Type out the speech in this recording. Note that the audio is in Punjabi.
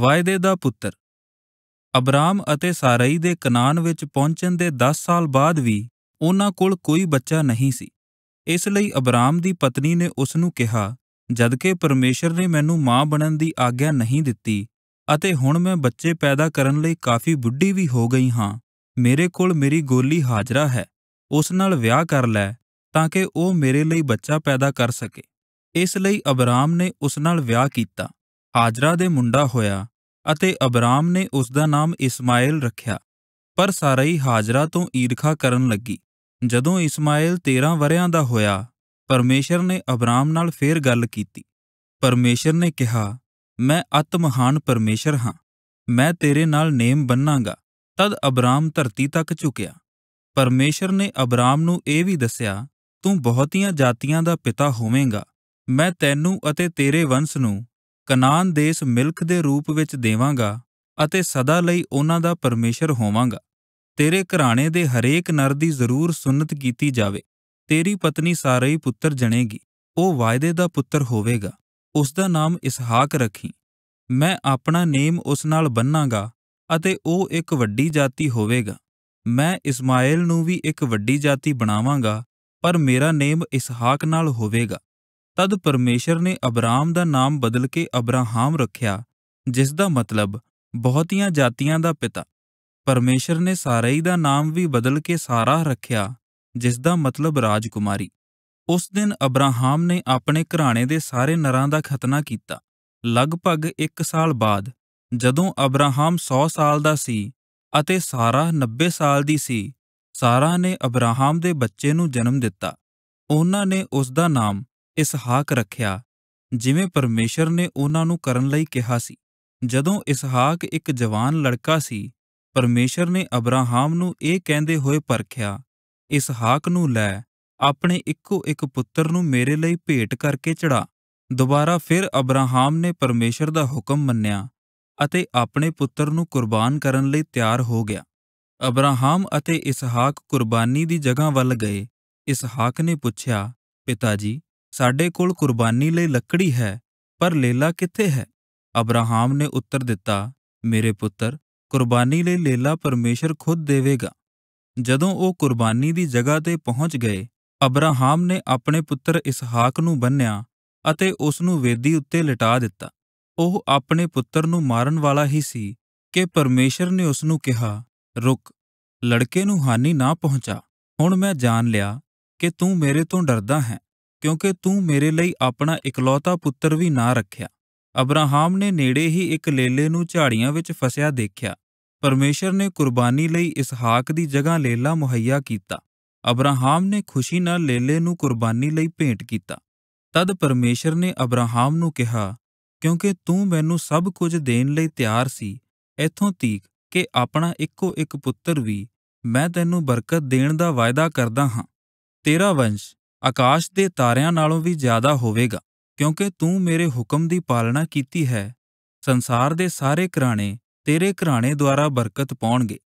ਵਾਅਦੇ ਦਾ ਪੁੱਤਰ ਅਬਰਾਮ ਅਤੇ ਸਾਰਾਈ ਦੇ ਕਨਾਨ ਵਿੱਚ ਪਹੁੰਚਣ ਦੇ 10 ਸਾਲ ਬਾਅਦ ਵੀ ਉਹਨਾਂ ਕੋਲ ਕੋਈ ਬੱਚਾ ਨਹੀਂ ਸੀ ਇਸ ਲਈ ਅਬਰਾਮ ਦੀ ਪਤਨੀ ਨੇ ਉਸ ਨੂੰ ਕਿਹਾ ਜਦਕਿ ਪਰਮੇਸ਼ਰ ਨੇ ਮੈਨੂੰ ਮਾਂ ਬਣਨ ਦੀ ਆਗਿਆ ਨਹੀਂ ਦਿੱਤੀ ਅਤੇ ਹੁਣ ਮੈਂ ਬੱਚੇ ਪੈਦਾ ਕਰਨ ਲਈ ਕਾਫੀ ਬੁੱਢੀ ਵੀ ਹੋ ਗਈ ਹਾਂ ਮੇਰੇ ਕੋਲ ਮੇਰੀ ਗੋਲੀ ਹਾਜ਼ਰਾ ਹੈ ਉਸ ਨਾਲ ਵਿਆਹ ਕਰ ਲੈ ਤਾਂ ਕਿ ਉਹ ਮੇਰੇ ਲਈ ਬੱਚਾ ਪੈਦਾ ਕਰ ਸਕੇ ਇਸ ਲਈ ਅਬਰਾਮ ਨੇ ਉਸ ਨਾਲ ਵਿਆਹ ਕੀਤਾ ਹਾਜਰਾ ਦੇ ਮੁੰਡਾ ਹੋਇਆ ਅਤੇ ਅਬਰਾਮ ਨੇ ਉਸ ਦਾ ਨਾਮ ਇਸਮਾਇਲ ਰੱਖਿਆ ਪਰ ਸਾਰਾਈ ਹਾਜਰਾ ਤੋਂ ਈਰਖਾ ਕਰਨ ਲੱਗੀ ਜਦੋਂ ਇਸਮਾਇਲ 13 ਵਰਿਆਂ ਦਾ ਹੋਇਆ ਪਰਮੇਸ਼ਰ ਨੇ ਅਬਰਾਮ ਨਾਲ ਫੇਰ ਗੱਲ ਕੀਤੀ ਪਰਮੇਸ਼ਰ ਨੇ ਕਿਹਾ ਮੈਂ ਅਤ ਮਹਾਨ ਪਰਮੇਸ਼ਰ ਹਾਂ ਮੈਂ ਤੇਰੇ ਨਾਲ ਨੇਮ ਬੰਨਾਂਗਾ ਤਦ ਅਬਰਾਮ ਧਰਤੀ ਤੱਕ ਝੁਕਿਆ ਪਰਮੇਸ਼ਰ ਨੇ ਅਬਰਾਮ ਨੂੰ ਇਹ ਵੀ ਦੱਸਿਆ ਤੂੰ ਬਹੁਤੀਆਂ ਜਾਤੀਆਂ ਦਾ ਪਿਤਾ ਹੋਵੇਂਗਾ ਮੈਂ ਤੈਨੂੰ ਅਤੇ ਤੇਰੇ ਵੰਸ਼ ਨੂੰ ਕਨਾਨ ਦੇਸ਼ ਮਿਲਖ ਦੇ ਰੂਪ ਵਿੱਚ ਦੇਵਾਂਗਾ ਅਤੇ ਸਦਾ ਲਈ ਉਹਨਾਂ ਦਾ ਪਰਮੇਸ਼ਰ ਹੋਵਾਂਗਾ ਤੇਰੇ ਘਰਾਣੇ ਦੇ ਹਰੇਕ ਨਰ ਦੀ ਜ਼ਰੂਰ ਸੁੰਨਤ ਕੀਤੀ ਜਾਵੇ ਤੇਰੀ ਪਤਨੀ ਸਾਰਈ ਪੁੱਤਰ ਜਣੇਗੀ ਉਹ ਵਾਅਦੇ ਦਾ ਪੁੱਤਰ ਹੋਵੇਗਾ ਉਸ ਦਾ ਨਾਮ ਇਸਹਾਕ ਰੱਖੀ ਮੈਂ ਆਪਣਾ ਨੇਮ ਉਸ ਨਾਲ ਬੰਨਾਂਗਾ ਅਤੇ ਉਹ ਇੱਕ ਵੱਡੀ ਜਾਤੀ ਹੋਵੇਗਾ ਮੈਂ ਇਸਮਾਇਲ ਨੂੰ ਵੀ ਇੱਕ ਵੱਡੀ ਜਾਤੀ ਬਣਾਵਾਂਗਾ ਪਰ ਮੇਰਾ ਨੇਮ ਇਸਹਾਕ ਨਾਲ ਹੋਵੇਗਾ ਤਦ ਪਰਮੇਸ਼ਰ ਨੇ ਅਬਰਾਮ ਦਾ ਨਾਮ ਬਦਲ ਕੇ ਅਬਰਾਹਾਮ ਰੱਖਿਆ ਜਿਸ ਦਾ ਮਤਲਬ ਬਹੁਤੀਆਂ ਜਾਤੀਆਂ ਦਾ ਪਿਤਾ ਪਰਮੇਸ਼ਰ ਨੇ ਸਾਰਈ ਦਾ ਨਾਮ ਵੀ ਬਦਲ ਕੇ ਸਾਰਾਹ ਰੱਖਿਆ ਜਿਸ ਦਾ ਮਤਲਬ ਰਾਜਕੁਮਾਰੀ ਉਸ ਦਿਨ ਅਬਰਾਹਾਮ ਨੇ ਆਪਣੇ ਘਰਾਣੇ ਦੇ ਸਾਰੇ ਨਰਾਂ ਦਾ ਖਤਨਾ ਕੀਤਾ ਲਗਭਗ 1 ਸਾਲ ਬਾਅਦ ਜਦੋਂ ਅਬਰਾਹਾਮ 100 ਸਾਲ ਦਾ ਸੀ ਅਤੇ ਸਾਰਾ 90 ਸਾਲ ਦੀ ਸੀ ਸਾਰਾ ਨੇ ਅਬਰਾਹਾਮ ਦੇ ਬੱਚੇ ਨੂੰ ਜਨਮ ਦਿੱਤਾ ਉਹਨਾਂ ਨੇ ਉਸ ਦਾ ਨਾਮ ਇਸਹਾਕ ਰੱਖਿਆ ਜਿਵੇਂ ਪਰਮੇਸ਼ਰ ਨੇ ਉਹਨਾਂ ਨੂੰ ਕਰਨ ਲਈ ਕਿਹਾ ਸੀ ਜਦੋਂ ਇਸਹਾਕ ਇੱਕ ਜਵਾਨ ਲੜਕਾ ਸੀ ਪਰਮੇਸ਼ਰ ਨੇ ਅਬਰਾਹਾਮ ਨੂੰ ਇਹ ਕਹਿੰਦੇ ਹੋਏ ਪਰਖਿਆ ਇਸਹਾਕ ਨੂੰ ਲੈ ਆਪਣੇ ਇੱਕੋ ਇੱਕ ਪੁੱਤਰ ਨੂੰ ਮੇਰੇ ਲਈ ਭੇਟ ਕਰਕੇ ਚੜਾ ਦੁਬਾਰਾ ਫਿਰ ਅਬਰਾਹਾਮ ਨੇ ਪਰਮੇਸ਼ਰ ਦਾ ਹੁਕਮ ਮੰਨਿਆ ਅਤੇ ਆਪਣੇ ਪੁੱਤਰ ਨੂੰ ਕੁਰਬਾਨ ਕਰਨ ਲਈ ਤਿਆਰ ਹੋ ਗਿਆ ਅਬਰਾਹਾਮ ਅਤੇ ਇਸਹਾਕ ਕੁਰਬਾਨੀ ਦੀ ਜਗ੍ਹਾ ਵੱਲ ਗਏ ਇਸਹਾਕ ਨੇ ਪੁੱਛਿਆ ਪਿਤਾ ਜੀ ਸਾਡੇ ਕੋਲ ਕੁਰਬਾਨੀ ਲਈ ਲੱਕੜੀ ਹੈ ਪਰ ਲੇਲਾ ਕਿੱਥੇ ਹੈ ਅਬਰਾਹਮ ਨੇ ਉੱਤਰ ਦਿੱਤਾ ਮੇਰੇ ਪੁੱਤਰ ਕੁਰਬਾਨੀ ਲਈ ਲੇਲਾ ਪਰਮੇਸ਼ਰ ਖੁਦ ਦੇਵੇਗਾ ਜਦੋਂ ਉਹ ਕੁਰਬਾਨੀ ਦੀ ਜਗ੍ਹਾ ਤੇ ਪਹੁੰਚ ਗਏ ਅਬਰਾਹਮ ਨੇ ਆਪਣੇ ਪੁੱਤਰ ਇਸਹਾਕ ਨੂੰ ਬੰਨ੍ਹਿਆ ਅਤੇ ਉਸ ਨੂੰ ਵੇਦੀ ਉੱਤੇ ਲਿਟਾ ਦਿੱਤਾ ਉਹ ਆਪਣੇ ਪੁੱਤਰ ਨੂੰ ਮਾਰਨ ਵਾਲਾ ਹੀ ਸੀ ਕਿ ਪਰਮੇਸ਼ਰ ਨੇ ਉਸ ਨੂੰ ਕਿਹਾ ਰੁਕ ਲੜਕੇ ਨੂੰ ਹਾਨੀ ਨਾ ਪਹੁੰਚਾ ਹੁਣ ਮੈਂ ਜਾਣ ਲਿਆ ਕਿ ਤੂੰ ਮੇਰੇ ਤੋਂ ਡਰਦਾ ਹੈ ਕਿਉਂਕਿ ਤੂੰ ਮੇਰੇ ਲਈ ਆਪਣਾ ਇਕਲੌਤਾ ਪੁੱਤਰ ਵੀ ਨਾ ਰੱਖਿਆ ਅਬਰਾਹਾਮ ਨੇ ਨੇੜੇ ਹੀ ਇੱਕ ਲੇਲੇ ਨੂੰ ਝਾੜੀਆਂ ਵਿੱਚ ਫਸਿਆ ਦੇਖਿਆ ਪਰਮੇਸ਼ਰ ਨੇ ਕੁਰਬਾਨੀ ਲਈ ਇਸਹਾਕ ਦੀ ਜਗ੍ਹਾ ਲੇਲਾ ਮੁਹੱਈਆ ਕੀਤਾ ਅਬਰਾਹਾਮ ਨੇ ਖੁਸ਼ੀ ਨਾਲ ਲੇਲੇ ਨੂੰ ਕੁਰਬਾਨੀ ਲਈ ਭੇਂਟ ਕੀਤਾ ਤਦ ਪਰਮੇਸ਼ਰ ਨੇ ਅਬਰਾਹਾਮ ਨੂੰ ਕਿਹਾ ਕਿਉਂਕਿ ਤੂੰ ਮੈਨੂੰ ਸਭ ਕੁਝ ਦੇਣ ਲਈ ਤਿਆਰ ਸੀ ਇਥੋਂ ਤੀਕ ਕਿ ਆਪਣਾ ਇੱਕੋ ਇੱਕ ਪੁੱਤਰ ਵੀ ਮੈਂ ਤੈਨੂੰ ਬਰਕਤ ਦੇਣ ਦਾ ਵਾਅਦਾ ਕਰਦਾ ਹਾਂ ਤੇਰਾ ਵੰਸ਼ ਆਕਾਸ਼ ਦੇ ਤਾਰਿਆਂ ਨਾਲੋਂ ਵੀ ਜ਼ਿਆਦਾ ਹੋਵੇਗਾ ਕਿਉਂਕਿ ਤੂੰ ਮੇਰੇ ਹੁਕਮ ਦੀ ਪਾਲਣਾ ਕੀਤੀ ਹੈ ਸੰਸਾਰ ਦੇ ਸਾਰੇ ਘਰਾਣੇ ਤੇਰੇ ਘਰਾਣੇ ਦੁਆਰਾ ਬਰਕਤ ਪਾਉਣਗੇ